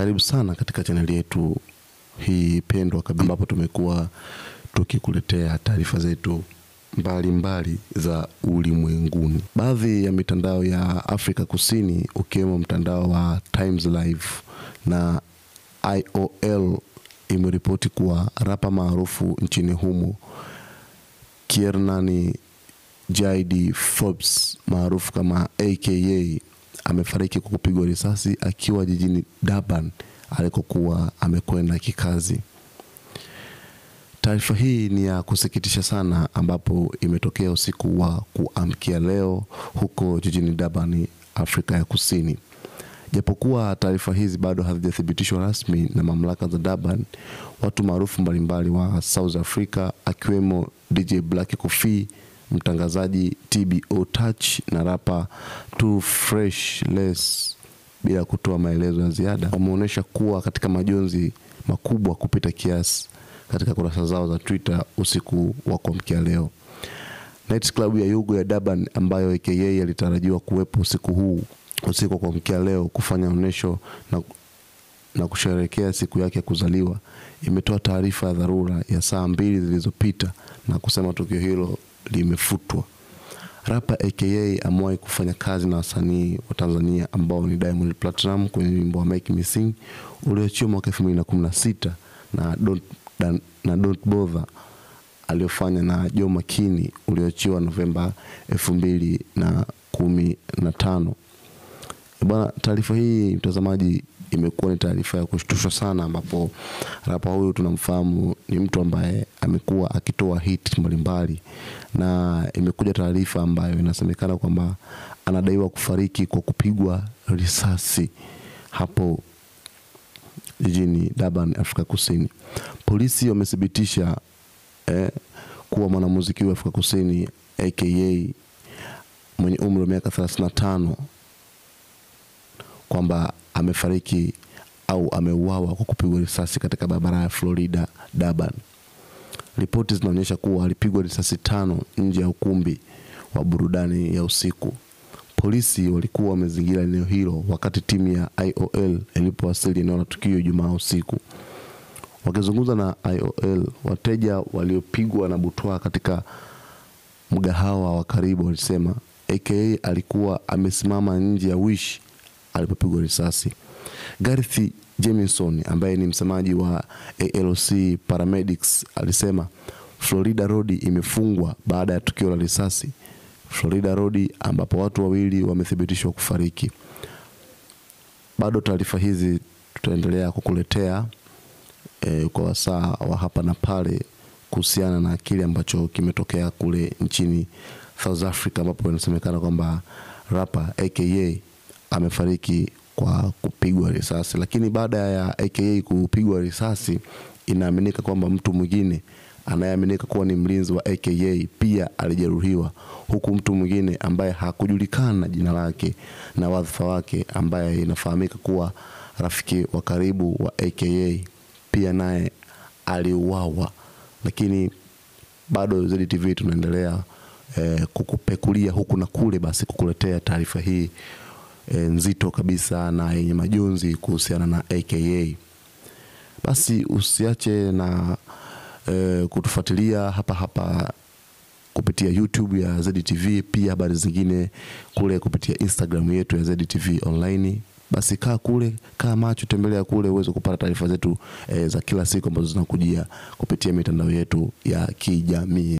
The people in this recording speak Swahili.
Karibu sana katika chaneli yetu hii pendwa kabisa, ambapo tumekuwa tukikuletea taarifa zetu mbalimbali za ulimwenguni. Baadhi ya mitandao ya Afrika Kusini ukiwemo mtandao wa Times Live na IOL imeripoti kuwa rapa maarufu nchini humo Kiernani Jaidi Forbes maarufu kama aka amefariki kwa kupigwa risasi akiwa jijini Durban alikokuwa amekwenda kikazi. Taarifa hii ni ya kusikitisha sana, ambapo imetokea usiku wa kuamkia leo huko jijini Durban, Afrika ya Kusini. Japokuwa taarifa hizi bado hazijathibitishwa rasmi na mamlaka za Durban, watu maarufu mbalimbali wa South Africa akiwemo DJ Black Coffee mtangazaji TBO Touch na rapa Too Fresh Less bila kutoa maelezo ya ziada, wameonyesha kuwa katika majonzi makubwa kupita kiasi katika kurasa zao za Twitter usiku wa kuamkia leo. Night Club ya Yugo ya Durban ambayo aka alitarajiwa kuwepo usiku huu usiku wa kuamkia leo kufanya onyesho na, na kusherehekea siku yake ya kuzaliwa imetoa taarifa ya dharura ya saa mbili zilizopita na kusema tukio hilo limefutwa. Rapa aka amewahi kufanya kazi na wasanii wa Tanzania ambao ni Diamond Platinum kwenye wimbo wa Make Me Sing uliochiwa mwaka mbili na Don't, na Don't Bother aliyofanya na Joe Makini uliochiwa Novemba tano Bwana, taarifa hii mtazamaji imekuwa ni taarifa ya kushtushwa sana, ambapo rapa huyu tunamfahamu ni mtu ambaye amekuwa akitoa hit mbalimbali, na imekuja taarifa ambayo inasemekana kwamba anadaiwa kufariki kwa kupigwa risasi hapo jijini Durban, Afrika Kusini. Polisi wamethibitisha eh, kuwa mwanamuziki wa Afrika Kusini aka mwenye umri wa miaka 35 kwamba amefariki au ameuawa kwa kupigwa risasi katika barabara ya Florida Durban. Ripoti zinaonyesha kuwa alipigwa risasi tano nje ya ukumbi wa burudani ya usiku. Polisi walikuwa wamezingira eneo hilo wakati timu ya IOL ilipowasili eneo la tukio Jumaa usiku. Wakizungumza na IOL, wateja waliopigwa na butwaa katika mgahawa wa karibu walisema AKA alikuwa amesimama nje ya Wish alipopigwa risasi. Gareth Jemison ambaye ni msemaji wa ALC Paramedics alisema Florida Road imefungwa baada ya tukio la risasi Florida Road ambapo watu wawili wamethibitishwa kufariki. Bado taarifa hizi tutaendelea kukuletea e, kwa wasaa wa hapa na pale kuhusiana na kile ambacho kimetokea kule nchini South Africa ambapo inasemekana kwamba rapa aka amefariki kwa kupigwa risasi, lakini baada ya AKA kupigwa risasi, inaaminika kwamba mtu mwingine anayeaminika kuwa ni mlinzi wa AKA pia alijeruhiwa, huku mtu mwingine ambaye hakujulikana jina lake na wadhifa wake, ambaye inafahamika kuwa rafiki wa karibu wa AKA pia naye aliuawa. Lakini bado ZTV tunaendelea eh, kukupekulia huku na kule, basi kukuletea taarifa hii e, nzito kabisa na yenye majonzi kuhusiana na AKA. Basi usiache na e, kutufuatilia hapa hapa kupitia YouTube ya ZTV, pia habari zingine kule kupitia Instagram yetu ya ZTV online. Basi kaa kule, kaa macho, tembelea kule uweze kupata taarifa zetu e, za kila siku ambazo zinakujia kupitia mitandao yetu ya kijamii.